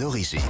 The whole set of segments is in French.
origines.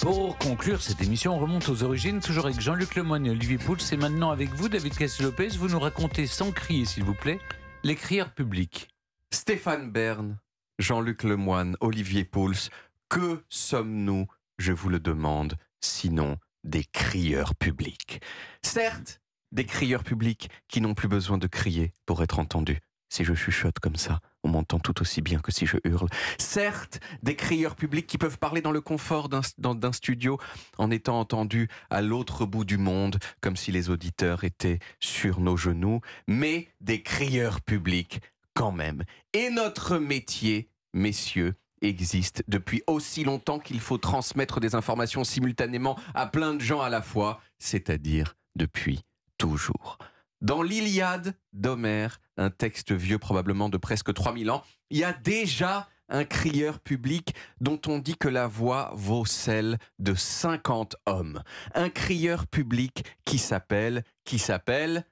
Pour conclure cette émission, on remonte aux origines, toujours avec Jean-Luc Lemoyne et Olivier Pouls. Et maintenant avec vous, David Casse-Lopez, vous nous racontez sans crier, s'il vous plaît, les crieurs publics. Stéphane Bern, Jean-Luc Lemoyne, Olivier Pouls, que sommes-nous, je vous le demande, sinon des crieurs publics Certes, des crieurs publics qui n'ont plus besoin de crier pour être entendus. Si je chuchote comme ça, on m'entend tout aussi bien que si je hurle. Certes, des crieurs publics qui peuvent parler dans le confort d'un studio en étant entendus à l'autre bout du monde, comme si les auditeurs étaient sur nos genoux, mais des crieurs publics quand même. Et notre métier, messieurs, existe depuis aussi longtemps qu'il faut transmettre des informations simultanément à plein de gens à la fois, c'est-à-dire depuis toujours. Dans l'Iliade d'Homère, un texte vieux probablement de presque 3000 ans, il y a déjà un crieur public dont on dit que la voix vaut celle de 50 hommes. Un crieur public qui s'appelle, qui s'appelle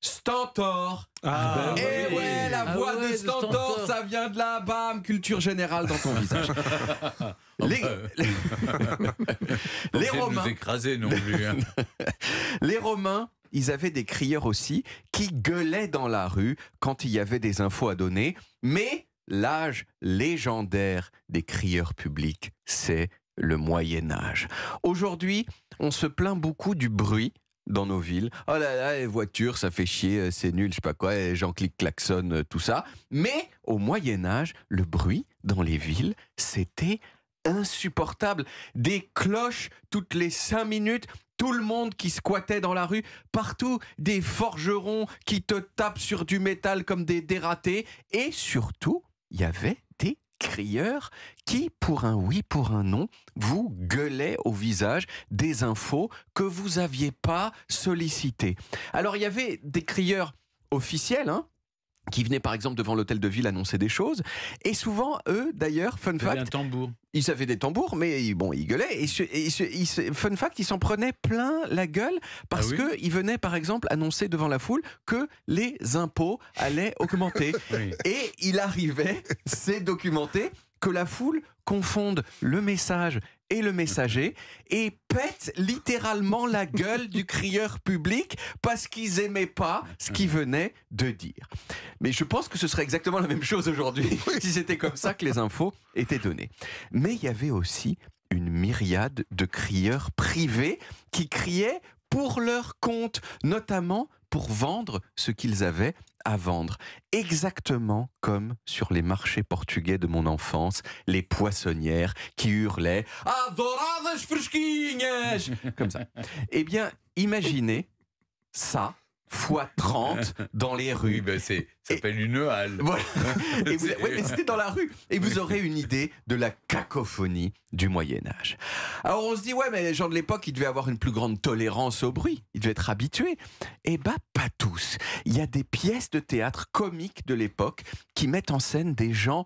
Stentor. Ah, ah ben oui. Eh, ah ouais, la voix de Stentor, ça vient de la bam, culture générale dans ton visage. les, les... Romains. non plus, les Romains ils avaient des crieurs aussi qui gueulaient dans la rue quand il y avait des infos à donner. Mais l'âge légendaire des crieurs publics, c'est le Moyen Âge. Aujourd'hui, on se plaint beaucoup du bruit dans nos villes. Oh là là, les voitures, ça fait chier, euh, c'est nul, je sais pas quoi, gens clique, klaxonne, euh, tout ça. Mais au Moyen Âge, le bruit dans les villes, c'était insupportable. Des cloches toutes les cinq minutes, tout le monde qui squattait dans la rue, partout des forgerons qui te tapent sur du métal comme des dératés, et surtout, il y avait des crieurs qui, pour un oui, pour un non, vous gueulaient au visage des infos que vous n'aviez pas sollicitées. Alors il y avait des crieurs officiels, hein, qui venaient par exemple devant l'hôtel de ville annoncer des choses. Et souvent, eux, d'ailleurs, fun fact. Ils avaient des tambours, mais bon, ils gueulaient. Et, fun fact, ils s'en prenaient plein la gueule parce ah que venaient par exemple annoncer devant la foule que les impôts allaient augmenter. Et il arrivait, c'est documenté, que la foule confonde le message et le mhm. messager et pète littéralement la gueule du crieur public parce qu'ils n'aimaient pas ce qu'il mhm. venait de dire. Mais je pense que ce serait exactement la même chose aujourd'hui si c'était comme ça que les infos étaient données. Mais il y avait aussi une myriade de crieurs privés qui criaient pour leur compte, notamment pour vendre ce qu'ils avaient à vendre, exactement comme sur les marchés portugais de mon enfance, les poissonnières qui hurlaient Adoradas fresquinhas Comme ça. Eh bien, imaginez ça fois 30 dans les rues. Oui, ben, ça s'appelle une halle. Et vous, mais c'était dans la rue. Et vous aurez une idée de la cacophonie du Moyen-Âge. Alors on se dit, ouais, mais les gens de l'époque, ils devaient avoir une plus grande tolérance au bruit. Ils devaient être habitués. Eh bien, pas tous. Il y a des pièces de théâtre comiques de l'époque qui mettent en scène des gens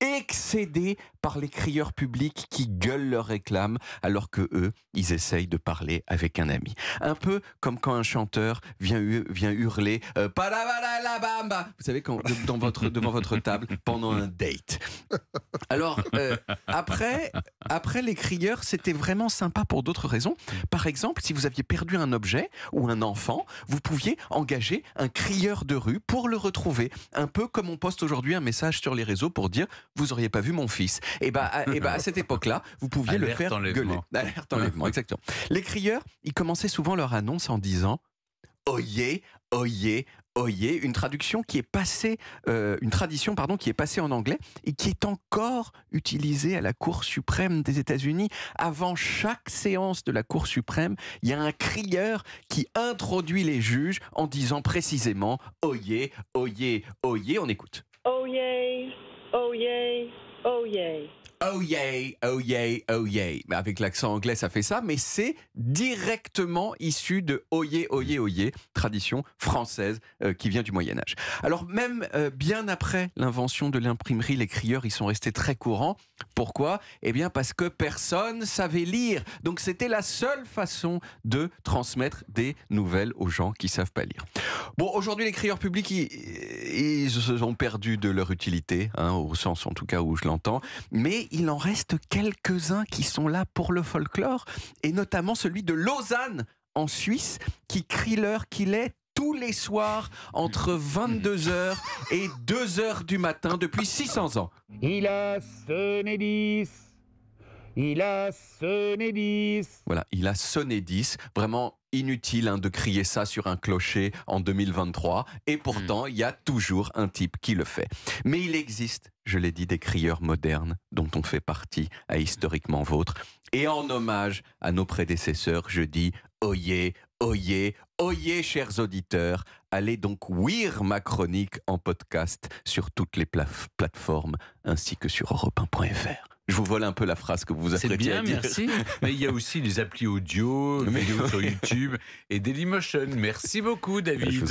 excédés par les crieurs publics qui gueulent leur réclame alors que eux, ils essayent de parler avec un ami. Un peu comme quand un chanteur vient, vient hurler euh, la bamba. Vous savez quand dans votre devant votre table pendant un date. Alors euh, après après les crieurs, c'était vraiment sympa pour d'autres raisons. Par exemple, si vous aviez perdu un objet ou un enfant, vous pouviez engager un crieur de rue pour le retrouver, un peu comme on poste aujourd'hui un message sur les réseaux pour dire vous auriez pas vu mon fils. Et eh bah, à, et eh bah, à cette époque-là, vous pouviez le faire gueuler. Alerte enlèvement, exactement. Les crieurs, ils commençaient souvent leur annonce en disant Oyez, oyez, oyez, une traduction qui est passée, euh, une tradition pardon, qui est passée en anglais et qui est encore utilisée à la Cour suprême des États-Unis. Avant chaque séance de la Cour suprême, il y a un crieur qui introduit les juges en disant précisément oyez, oyez, oyez. On écoute. Oyez. Oh yay, oh yay. Oh yay, oh yay, oh yay. Avec l'accent anglais, ça fait ça, mais c'est directement issu de oh yeah, oh oh tradition française euh, qui vient du Moyen Âge. Alors même euh, bien après l'invention de l'imprimerie, les crieurs, ils sont restés très courants. Pourquoi Eh bien parce que personne savait lire. Donc c'était la seule façon de transmettre des nouvelles aux gens qui savent pas lire. Bon, aujourd'hui les crieurs publics, ils, et sont perdus de leur utilité, hein, au sens en tout cas où je l'entends. Mais il en reste quelques-uns qui sont là pour le folklore, et notamment celui de Lausanne en Suisse, qui crie l'heure qu'il est tous les soirs entre 22h et 2h du matin depuis 600 ans. Il a sonné 10. Il a sonné 10. Voilà, il a sonné 10. Vraiment inutile hein, de crier ça sur un clocher en 2023, et pourtant hmm. il y a toujours un type qui le fait. Mais il existe, je l'ai dit, des crieurs modernes dont on fait partie à historiquement vôtre. Et en hommage à nos prédécesseurs, je dis oyez, oyez, oyez, chers auditeurs. Allez donc ouïr ma chronique en podcast sur toutes les plateformes ainsi que sur europe je vous vole un peu la phrase que vous vous apprêtez bien, à dire. Merci. Mais il y a aussi les applis audio, vidéos sur YouTube et Dailymotion. Merci beaucoup, David.